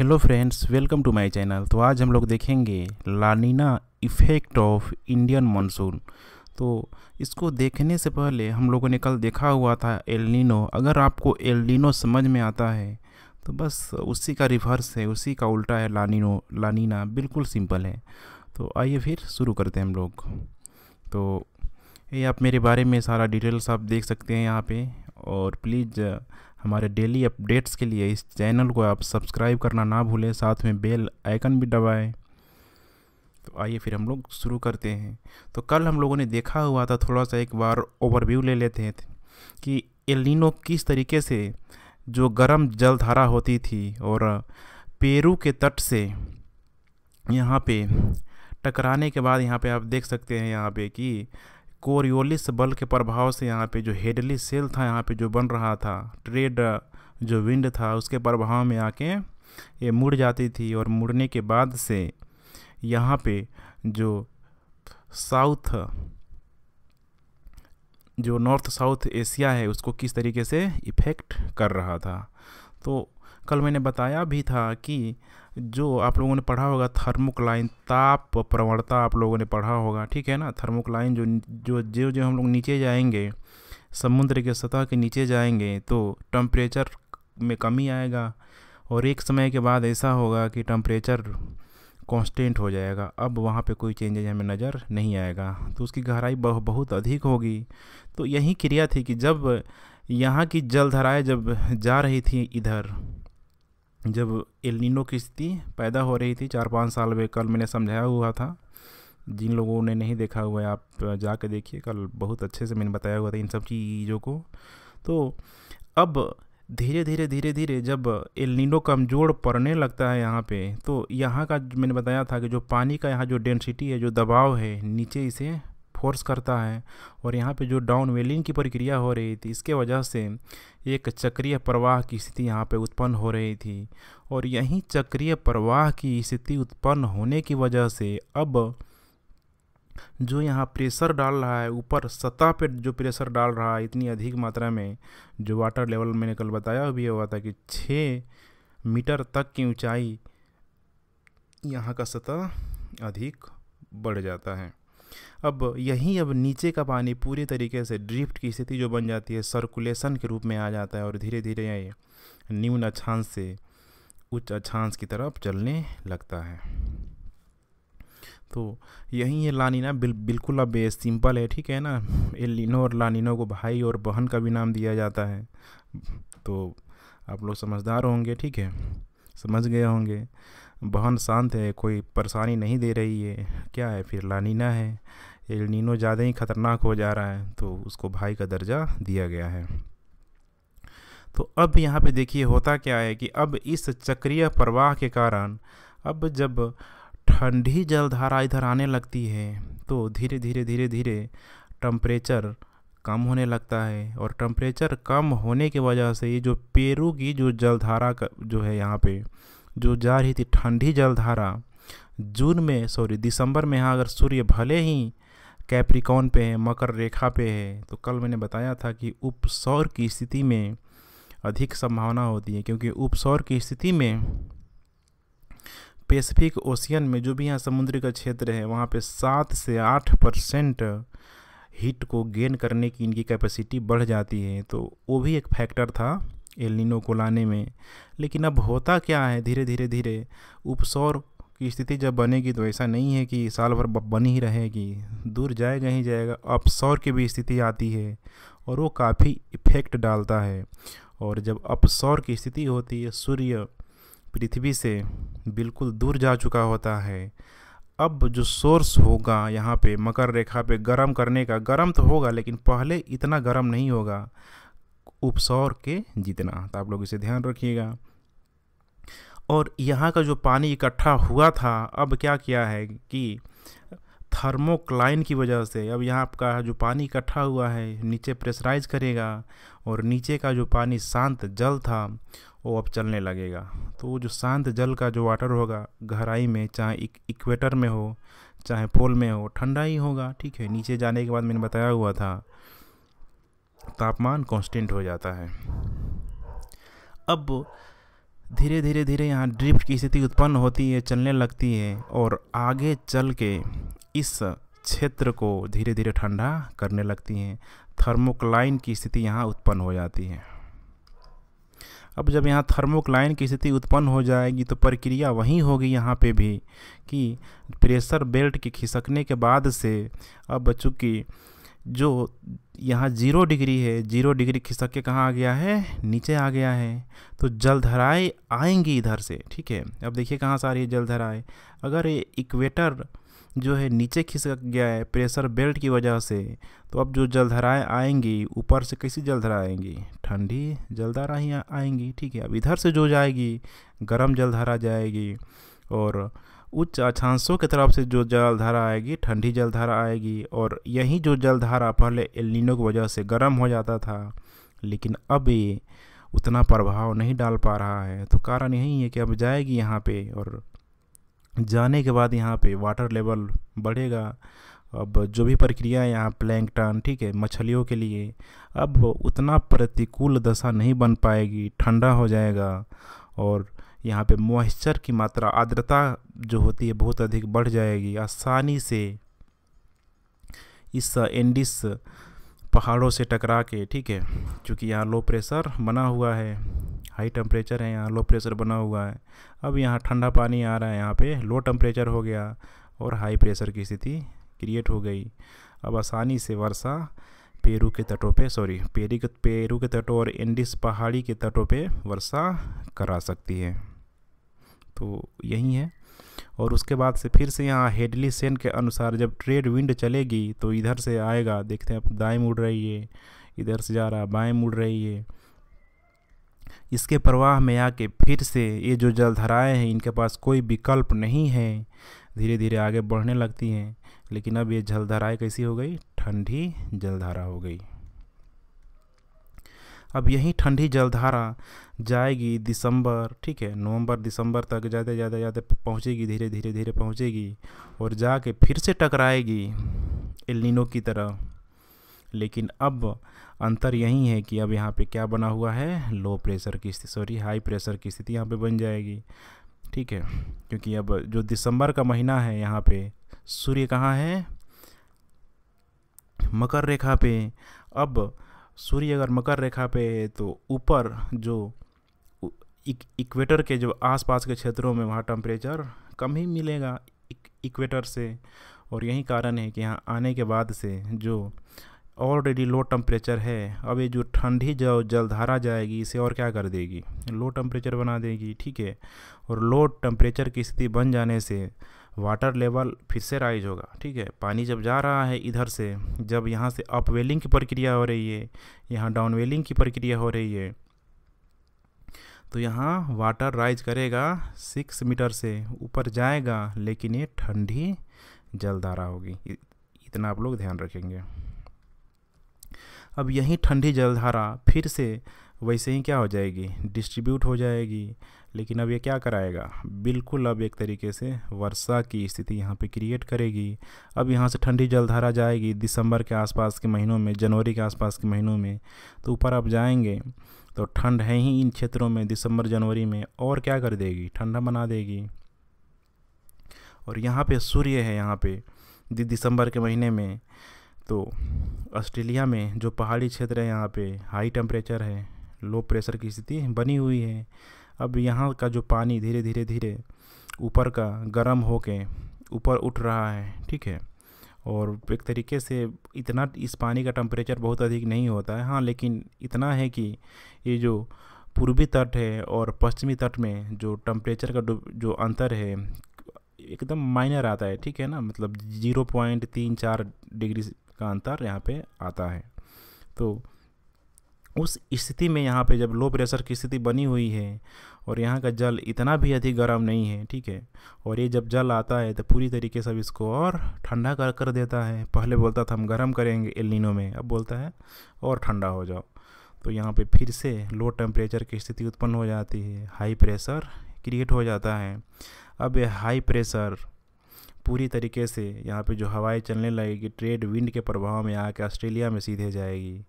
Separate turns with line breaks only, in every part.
hello friends welcome to my channel तो आज हम लोग देखेंगे La Nina effect of Indian monsoon तो इसको देखने से पहले हम लोगों ने कल देखा हुआ था एलनिनो अगर आपको एलनिनो समझ में आता है तो बस उसी का रिवर्स है उसी का उल्टा है लानिनो लानीना बिल्कुल सिंपल है तो आइए फिर शुरू करते हैं हम लोग तो ये आप मेरे बारे में सारा डिटेल्स आप देख सकते हैं यहाँ पर और प्लीज़ हमारे डेली अपडेट्स के लिए इस चैनल को आप सब्सक्राइब करना ना भूलें साथ में बेल आइकन भी दबाएं तो आइए फिर हम लोग शुरू करते हैं तो कल हम लोगों ने देखा हुआ था थोड़ा सा एक बार ओवरव्यू ले लेते हैं कि एलिनो किस तरीके से जो गर्म जलधारा होती थी और पेरू के तट से यहाँ पे टकराने के बाद यहाँ पे आप देख सकते हैं यहाँ पे कि कोरियोलिस बल के प्रभाव से यहाँ पे जो हेडली सेल था यहाँ पे जो बन रहा था ट्रेड जो विंड था उसके प्रभाव में आके ये मुड़ जाती थी और मुड़ने के बाद से यहाँ पे जो साउथ जो नॉर्थ साउथ एशिया है उसको किस तरीके से इफ़ेक्ट कर रहा था तो कल मैंने बताया भी था कि जो आप लोगों ने पढ़ा होगा थर्मोक्लाइन ताप प्रवणता आप लोगों ने पढ़ा होगा ठीक है ना थर्मोक्लाइन जो जो जो जो हम लोग नीचे जाएंगे समुद्र के सतह के नीचे जाएंगे तो टम्परेचर में कमी आएगा और एक समय के बाद ऐसा होगा कि टम्परेचर कांस्टेंट हो जाएगा अब वहाँ पे कोई चेंजेज हमें नज़र नहीं आएगा तो उसकी गहराई बहु, बहुत अधिक होगी तो यही क्रिया थी कि जब यहाँ की जल जब जा रही थी इधर जब एलिनो की स्थिति पैदा हो रही थी चार पाँच साल में कल मैंने समझाया हुआ था जिन लोगों ने नहीं देखा हुआ है आप जाके देखिए कल बहुत अच्छे से मैंने बताया हुआ था इन सब चीज़ों को तो अब धीरे धीरे धीरे धीरे जब एलिनो कमज़ोर पड़ने लगता है यहाँ पे तो यहाँ का मैंने बताया था कि जो पानी का यहाँ जो डेंसिटी है जो दबाव है नीचे इसे फोर्स करता है और यहाँ पे जो डाउन वेलिंग की प्रक्रिया हो रही थी इसके वजह से एक चक्रीय प्रवाह की स्थिति यहाँ पे उत्पन्न हो रही थी और यहीं चक्रीय प्रवाह की स्थिति उत्पन्न होने की वजह से अब जो यहाँ प्रेशर डाल रहा है ऊपर सतह पे जो प्रेशर डाल रहा है इतनी अधिक मात्रा में जो वाटर लेवल मैंने कल बताया भी हुआ था कि छः मीटर तक की ऊंचाई यहाँ का सतह अधिक बढ़ जाता है अब यहीं अब नीचे का पानी पूरे तरीके से ड्रिफ्ट की स्थिति जो बन जाती है सर्कुलेशन के रूप में आ जाता है और धीरे धीरे ये न्यून अक्षांश से उच्च अक्षांश की तरफ चलने लगता है तो यहीं ये लानिना बिल, बिल्कुल अब सिंपल है ठीक है ना एलिनो और लानिनो को भाई और बहन का भी नाम दिया जाता है तो आप लोग समझदार होंगे ठीक है समझ गए होंगे बहन शांत है कोई परेशानी नहीं दे रही है क्या है फिर लानीना है एलनीनो ज़्यादा ही ख़तरनाक हो जा रहा है तो उसको भाई का दर्जा दिया गया है तो अब यहाँ पे देखिए होता क्या है कि अब इस चक्रीय प्रवाह के कारण अब जब ठंडी जलधारा इधर आने लगती है तो धीरे धीरे धीरे धीरे टम्परेचर कम होने लगता है और टम्परेचर कम होने की वजह से ये जो पेरू की जो जलधारा का जो है यहाँ पे जो जा रही थी ठंडी जलधारा जून में सॉरी दिसंबर में यहाँ अगर सूर्य भले ही कैप्रिकॉन पे है मकर रेखा पे है तो कल मैंने बताया था कि उपसौर की स्थिति में अधिक संभावना होती है क्योंकि उपसौर की स्थिति में पैसिफिक ओशियन में जो भी यहाँ समुद्र का क्षेत्र है वहाँ पे सात से आठ परसेंट हीट को गेन करने की इनकी कैपेसिटी बढ़ जाती है तो वो भी एक फैक्टर था एलिनो को लाने में लेकिन अब होता क्या है धीरे धीरे धीरे उपसौर की स्थिति जब बनेगी तो ऐसा नहीं है कि साल भर बनी ही रहेगी दूर जाएगा ही जाएगा अपसौर की भी स्थिति आती है और वो काफ़ी इफ़ेक्ट डालता है और जब अपसौर की स्थिति होती है सूर्य पृथ्वी से बिल्कुल दूर जा चुका होता है अब जो सोर्स होगा यहाँ पे मकर रेखा पे गर्म करने का गर्म तो होगा लेकिन पहले इतना गर्म नहीं होगा उपसौर के जीतना तो आप लोग इसे ध्यान रखिएगा और यहाँ का जो पानी इकट्ठा हुआ था अब क्या किया है कि थर्मोक्लाइन की वजह से अब यहाँ आपका जो पानी इकट्ठा हुआ है नीचे प्रेशराइज करेगा और नीचे का जो पानी शांत जल था वो अब चलने लगेगा तो वो जो शांत जल का जो वाटर होगा गहराई में चाहे इक्वेटर में हो चाहे पोल में हो ठंडा ही होगा ठीक है नीचे जाने के बाद मैंने बताया हुआ था तापमान कांस्टेंट हो जाता है अब धीरे धीरे धीरे यहाँ ड्रिफ्ट की स्थिति उत्पन्न होती है चलने लगती है और आगे चल के इस क्षेत्र को धीरे धीरे ठंडा करने लगती हैं थर्मोक्लाइन की स्थिति यहाँ उत्पन्न हो जाती है अब जब यहाँ थर्मोक्लाइन की स्थिति उत्पन्न हो जाएगी तो प्रक्रिया वहीं होगी यहाँ पे भी कि प्रेशर बेल्ट के खिसकने के बाद से अब चूँकि जो यहाँ जीरो डिग्री है जीरो डिग्री खिसक के कहाँ आ गया है नीचे आ गया है तो जलधराएँ आएंगी इधर से ठीक है अब देखिए कहाँ से आ रही है जलधराएँ अगर ये इक्वेटर जो है नीचे खिसक गया है प्रेशर बेल्ट की वजह से तो अब जो जलधराएँ आएंगी ऊपर से कैसी जलधरा आएंगी ठंडी जलधारा ही आएंगी ठीक है अब इधर से जो जाएगी गर्म जलधारा जाएगी और उच्च अक्षांशों की तरफ से जो जलधारा आएगी ठंडी जलधारा आएगी और यही जो जलधारा पहले एलिनो की वजह से गर्म हो जाता था लेकिन अब ये उतना प्रभाव नहीं डाल पा रहा है तो कारण यही है कि अब जाएगी यहाँ पे और जाने के बाद यहाँ पे वाटर लेवल बढ़ेगा अब जो भी प्रक्रिया है यहाँ प्लैंकटन ठीक है मछलियों के लिए अब उतना प्रतिकूल दशा नहीं बन पाएगी ठंडा हो जाएगा और यहाँ पे मॉइस्चर की मात्रा आर्द्रता जो होती है बहुत अधिक बढ़ जाएगी आसानी से इस एंडिस पहाड़ों से टकरा के ठीक है क्योंकि यहाँ लो प्रेशर बना हुआ है हाई टेम्परेचर है यहाँ लो प्रेशर बना हुआ है अब यहाँ ठंडा पानी आ रहा है यहाँ पे लो टेम्परेचर हो गया और हाई प्रेशर की स्थिति क्रिएट हो गई अब आसानी से वर्षा पेरू के तटों पे सॉरी पेरी के पेरू के तटों और एंडिस पहाड़ी के तटों पे वर्षा करा सकती है तो यही है और उसके बाद से फिर से यहाँ हेडली सेन के अनुसार जब ट्रेड विंड चलेगी तो इधर से आएगा देखते हैं आप दाएँ मुड़ रही है इधर से जा रहा बाएँ मुड़ रही है इसके प्रवाह में आके फिर से ये जो जलधराएँ हैं इनके पास कोई विकल्प नहीं है धीरे धीरे आगे बढ़ने लगती हैं लेकिन अब ये जलधाराएँ कैसी हो गई ठंडी जलधारा हो गई अब यही ठंडी जलधारा जाएगी दिसंबर ठीक है नवंबर दिसंबर तक ज़्यादा ज़्यादा ज़्यादा पहुँचेगी धीरे धीरे धीरे पहुँचेगी और जाके फिर से टकराएगी एलिनो की तरह लेकिन अब अंतर यही है कि अब यहाँ पे क्या बना हुआ है लो प्रेशर की स्थिति सॉरी हाई प्रेशर की स्थिति यहाँ पे बन जाएगी ठीक है क्योंकि अब जो दिसंबर का महीना है यहाँ पे सूर्य कहाँ है मकर रेखा पे अब सूर्य अगर मकर रेखा पे है तो ऊपर जो इक, इक्वेटर के जो आसपास के क्षेत्रों में वहाँ टेम्परेचर कम ही मिलेगा इक्वेटर से और यही कारण है कि यहाँ आने के बाद से जो ऑलरेडी लो टेम्परेचर है अब ये जो ठंडी जो जलधारा जाएगी इसे और क्या कर देगी लो टेम्परेचर बना देगी ठीक है और लो टम्परेचर की स्थिति बन जाने से वाटर लेवल फिर से राइज होगा ठीक है पानी जब जा रहा है इधर से जब यहाँ से अपवेलिंग की प्रक्रिया हो रही है यहाँ डाउनवेलिंग की प्रक्रिया हो रही है तो यहाँ वाटर राइज करेगा सिक्स मीटर से ऊपर जाएगा लेकिन ये ठंडी जलधारा होगी इतना आप लोग ध्यान रखेंगे अब यही ठंडी जलधारा फिर से वैसे ही क्या हो जाएगी डिस्ट्रीब्यूट हो जाएगी लेकिन अब ये क्या कराएगा बिल्कुल अब एक तरीके से वर्षा की स्थिति यहाँ पे क्रिएट करेगी अब यहाँ से ठंडी जलधारा जाएगी दिसंबर के आसपास के महीनों में जनवरी के आसपास के महीनों में तो ऊपर आप जाएंगे तो ठंड है ही इन क्षेत्रों में दिसंबर जनवरी में और क्या कर देगी ठंडा बना देगी और यहाँ पे सूर्य है यहाँ पे दिसंबर के महीने में तो ऑस्ट्रेलिया में जो पहाड़ी क्षेत्र है यहाँ पे हाई टेम्परेचर है लो प्रेशर की स्थिति बनी हुई है अब यहाँ का जो पानी धीरे धीरे धीरे ऊपर का गर्म हो के ऊपर उठ रहा है ठीक है और एक तरीके से इतना इस पानी का टम्परेचर बहुत अधिक नहीं होता है हाँ लेकिन इतना है कि ये जो पूर्वी तट है और पश्चिमी तट में जो टम्परेचर का जो अंतर है एकदम माइनर आता है ठीक है ना मतलब जीरो पॉइंट तीन चार डिग्री का अंतर यहाँ पे आता है तो उस स्थिति में यहाँ पे जब लो प्रेशर की स्थिति बनी हुई है और यहाँ का जल इतना भी अधिक गर्म नहीं है ठीक है और ये जब जल आता है तो पूरी तरीके से अब इसको और ठंडा कर कर देता है पहले बोलता था हम गर्म करेंगे एलिनो में अब बोलता है और ठंडा हो जाओ तो यहाँ पे फिर से लो टेम्परेचर की स्थिति उत्पन्न हो जाती है हाई प्रेशर क्रिएट हो जाता है अब ये हाई प्रेशर पूरी तरीके से यहाँ पे जो हवाएं चलने लगेगी ट्रेड विंड के प्रभाव में आके ऑस्ट्रेलिया में सीधे जाएगी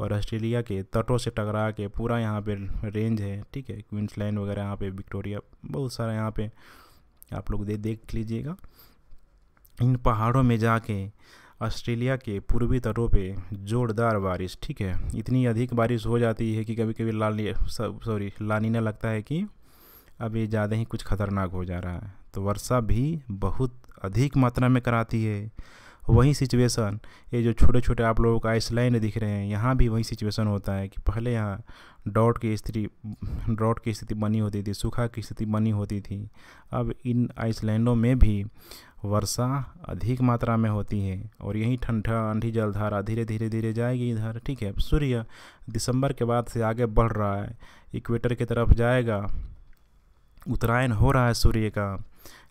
और ऑस्ट्रेलिया के तटों से टकरा के पूरा यहाँ पे रेंज है ठीक है क्विंसलैंड वगैरह यहाँ पे विक्टोरिया बहुत सारा यहाँ पे आप लोग दे देख लीजिएगा इन पहाड़ों में जाके ऑस्ट्रेलिया के पूर्वी तटों पे जोरदार बारिश ठीक है इतनी अधिक बारिश हो जाती है कि कभी कभी लाल सॉरी ना लगता है कि अब ये ज़्यादा ही कुछ खतरनाक हो जा रहा है तो वर्षा भी बहुत अधिक मात्रा में कराती है वही सिचुएशन ये जो छोटे छोटे आप लोगों को आइसलाइन दिख रहे हैं यहाँ भी वही सिचुएशन होता है कि पहले यहाँ डॉट की स्थिति ड्रॉट की स्थिति बनी होती थी सूखा की स्थिति बनी होती थी अब इन आइसलैंडों में भी वर्षा अधिक मात्रा में होती है और यही ठंडा आंधी जलधारा धीरे धीरे धीरे जाएगी इधर ठीक है सूर्य दिसंबर के बाद से आगे बढ़ रहा है इक्वेटर की तरफ जाएगा उत्तरायण हो रहा है सूर्य का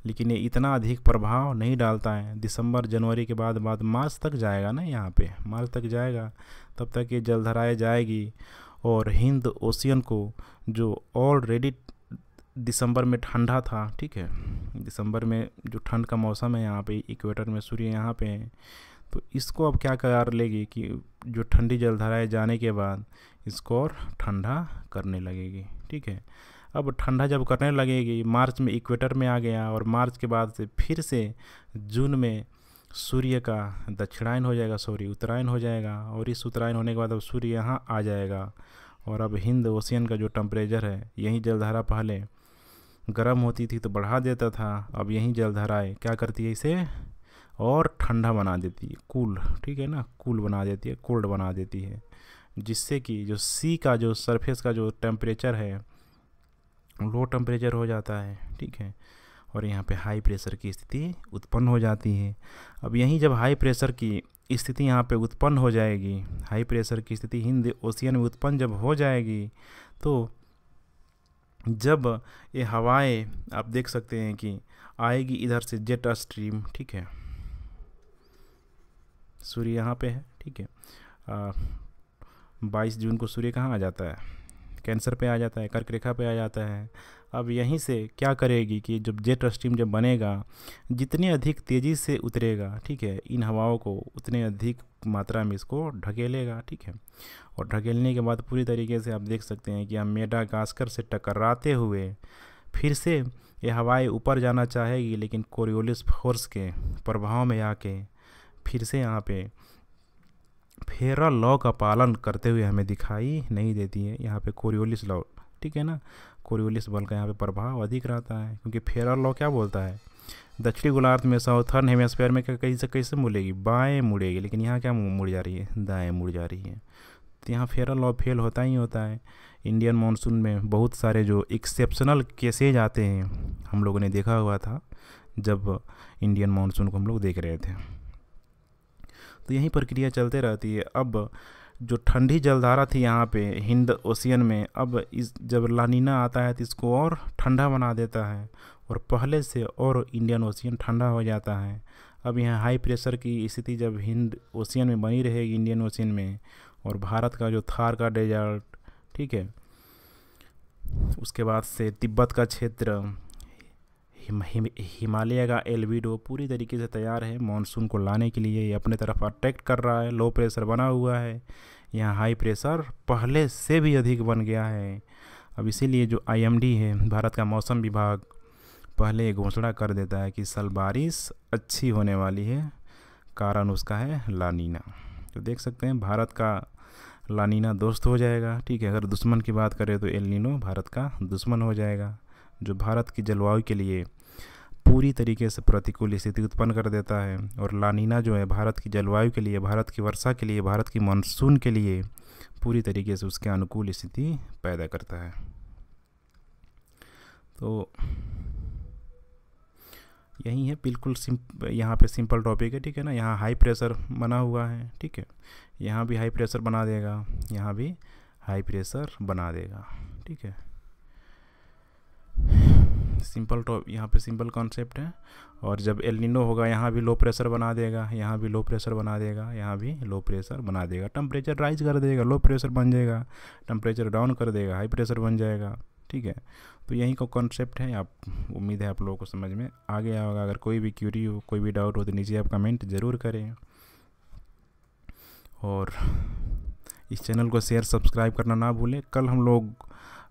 लेकिन ये इतना अधिक प्रभाव नहीं डालता है दिसंबर जनवरी के बाद बाद मार्च तक जाएगा ना यहाँ पे मार्च तक जाएगा तब तक ये जलधाराएँ जाएगी और हिंद ओशियन को जो ऑलरेडी दिसंबर में ठंडा था ठीक है दिसंबर में जो ठंड का मौसम है यहाँ पे इक्वेटर में सूर्य यहाँ पे है तो इसको अब क्या करार लेगी कि जो ठंडी जलधाराएँ जाने के बाद इसको और ठंडा करने लगेगी ठीक है अब ठंडा जब करने लगेगी मार्च में इक्वेटर में आ गया और मार्च के बाद से फिर से जून में सूर्य का दक्षिणायन हो जाएगा सॉरी उत्तरायण हो जाएगा और इस उत्तरायण होने के बाद अब सूर्य यहाँ आ जाएगा और अब हिंद ओशियन का जो टेम्परेचर है यही जलधारा पहले गर्म होती थी तो बढ़ा देता था अब यही जलधाराएँ क्या करती है इसे और ठंडा बना देती है कूल ठीक है ना कूल बना देती है कोल्ड बना देती है जिससे कि जो सी का जो सरफेस का जो टेम्परेचर है लो टेम्परेचर हो जाता है ठीक है और यहाँ पे हाई प्रेशर की स्थिति उत्पन्न हो जाती है अब यहीं जब हाई प्रेशर की स्थिति यहाँ पे उत्पन्न हो जाएगी हाई प्रेशर की स्थिति हिंद ओशियन में उत्पन्न जब हो जाएगी तो जब ये हवाएं आप देख सकते हैं कि आएगी इधर से जेट स्ट्रीम ठीक है सूर्य यहाँ पे है ठीक है बाईस जून को सूर्य कहाँ आ जाता है कैंसर पे आ जाता है कर्क रेखा पे आ जाता है अब यहीं से क्या करेगी कि जब जेट स्ट्रीम जब बनेगा जितने अधिक तेज़ी से उतरेगा ठीक है इन हवाओं को उतने अधिक मात्रा में इसको ढकेलेगा ठीक है और ढकेलने के बाद पूरी तरीके से आप देख सकते हैं कि हम मेडा गास्कर से टकराते हुए फिर से ये हवाएं ऊपर जाना चाहेगी लेकिन कोरियोलिस फोर्स के प्रभाव में आके फिर से यहाँ पे फेरा लॉ का पालन करते हुए हमें दिखाई नहीं देती है यहाँ पे कोरियोलिस लॉ ठीक है ना कोरियोलिस बल का यहाँ पे प्रभाव अधिक रहता है क्योंकि फेरा लॉ क्या बोलता है दक्षिणी गोलार्ध में साउथर्न हेमस्फेयर में कैसे कैसे मुड़ेगी बाएँ मुड़ेगी लेकिन यहाँ क्या मुड़ जा रही है दाएँ मुड़ जा रही है तो यहाँ फेरा लॉ फेल होता ही होता है इंडियन मानसून में बहुत सारे जो एक्सेप्शनल केसेज आते हैं हम लोगों ने देखा हुआ था जब इंडियन मानसून को हम लोग देख रहे थे तो यही प्रक्रिया चलते रहती है अब जो ठंडी जलधारा थी यहाँ पे हिंद ओशियन में अब इस जब लानीना आता है तो इसको और ठंडा बना देता है और पहले से और इंडियन ओशियन ठंडा हो जाता है अब यहाँ हाई प्रेशर की स्थिति जब हिंद ओशियन में बनी रहेगी इंडियन ओशियन में और भारत का जो थार का डेजर्ट ठीक है उसके बाद से तिब्बत का क्षेत्र हिमालय का एलवीडो पूरी तरीके से तैयार है मानसून को लाने के लिए ये अपने तरफ अट्रैक्ट कर रहा है लो प्रेशर बना हुआ है यहाँ हाई प्रेशर पहले से भी अधिक बन गया है अब इसीलिए जो आईएमडी है भारत का मौसम विभाग पहले ये घोषणा कर देता है कि सल साल बारिश अच्छी होने वाली है कारण उसका है लानीना तो देख सकते हैं भारत का लानीना दोस्त हो जाएगा ठीक है अगर दुश्मन की बात करें तो एल नीनो भारत का दुश्मन हो जाएगा जो भारत की जलवायु के लिए पूरी तरीके से प्रतिकूल स्थिति उत्पन्न कर देता है और लानीना जो है भारत की जलवायु के लिए भारत की वर्षा के लिए भारत की मानसून के लिए पूरी तरीके से उसके अनुकूल स्थिति पैदा करता है तो यही है बिल्कुल सिंप यहाँ पे सिंपल टॉपिक है ठीक है ना यहाँ हाई प्रेशर बना हुआ है ठीक है यहाँ भी हाई प्रेशर बना देगा यहाँ भी हाई प्रेशर बना देगा ठीक है सिंपल टॉप यहाँ पे सिंपल कॉन्सेप्ट है और जब एलिनो होगा यहाँ भी लो प्रेशर बना देगा यहाँ भी लो प्रेशर बना देगा यहाँ भी लो प्रेशर बना देगा टम्परेचर राइज कर देगा लो प्रेशर बन जाएगा टम्परेचर डाउन कर देगा हाई प्रेशर बन जाएगा ठीक है तो यहीं का कॉन्सेप्ट है आप उम्मीद है आप लोगों को समझ में आ गया होगा अगर कोई भी क्यूरी हो कोई भी डाउट हो तो नीचे आप कमेंट ज़रूर करें और इस चैनल को शेयर सब्सक्राइब करना ना भूलें कल हम लोग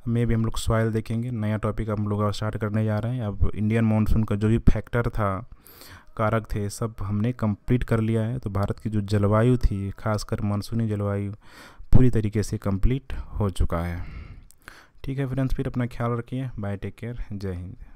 में भी हम लोग सॉयल देखेंगे नया टॉपिक हम लोग स्टार्ट करने जा रहे हैं अब इंडियन मानसून का जो भी फैक्टर था कारक थे सब हमने कंप्लीट कर लिया है तो भारत की जो जलवायु थी खासकर मानसूनी जलवायु पूरी तरीके से कंप्लीट हो चुका है ठीक है फ्रेंड्स फिर अपना ख्याल रखिए बाय टेक केयर जय हिंद